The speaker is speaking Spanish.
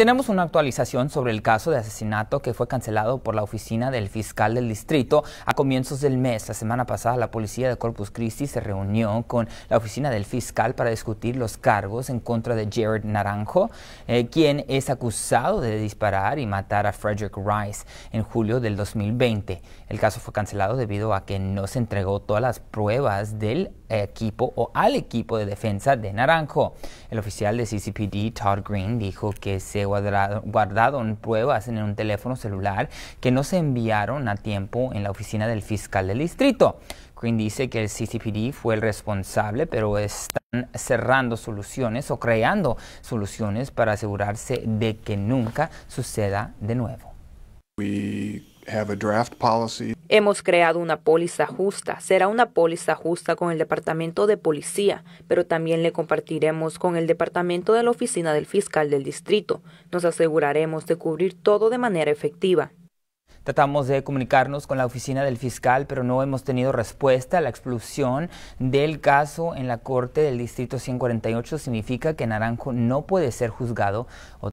tenemos una actualización sobre el caso de asesinato que fue cancelado por la oficina del fiscal del distrito a comienzos del mes. La semana pasada la policía de Corpus Christi se reunió con la oficina del fiscal para discutir los cargos en contra de Jared Naranjo, eh, quien es acusado de disparar y matar a Frederick Rice en julio del 2020. El caso fue cancelado debido a que no se entregó todas las pruebas del equipo o al equipo de defensa de Naranjo. El oficial de CCPD, Todd Green, dijo que se guardado, en pruebas en un teléfono celular que no se enviaron a tiempo en la oficina del fiscal del distrito. Quinn dice que el CCPD fue el responsable, pero están cerrando soluciones o creando soluciones para asegurarse de que nunca suceda de nuevo draft Hemos creado una póliza justa. Será una póliza justa con el Departamento de Policía, pero también le compartiremos con el Departamento de la Oficina del Fiscal del Distrito. Nos aseguraremos de cubrir todo de manera efectiva. Tratamos de comunicarnos con la oficina del fiscal, pero no hemos tenido respuesta. a La explosión del caso en la Corte del Distrito 148 significa que Naranjo no puede ser juzgado.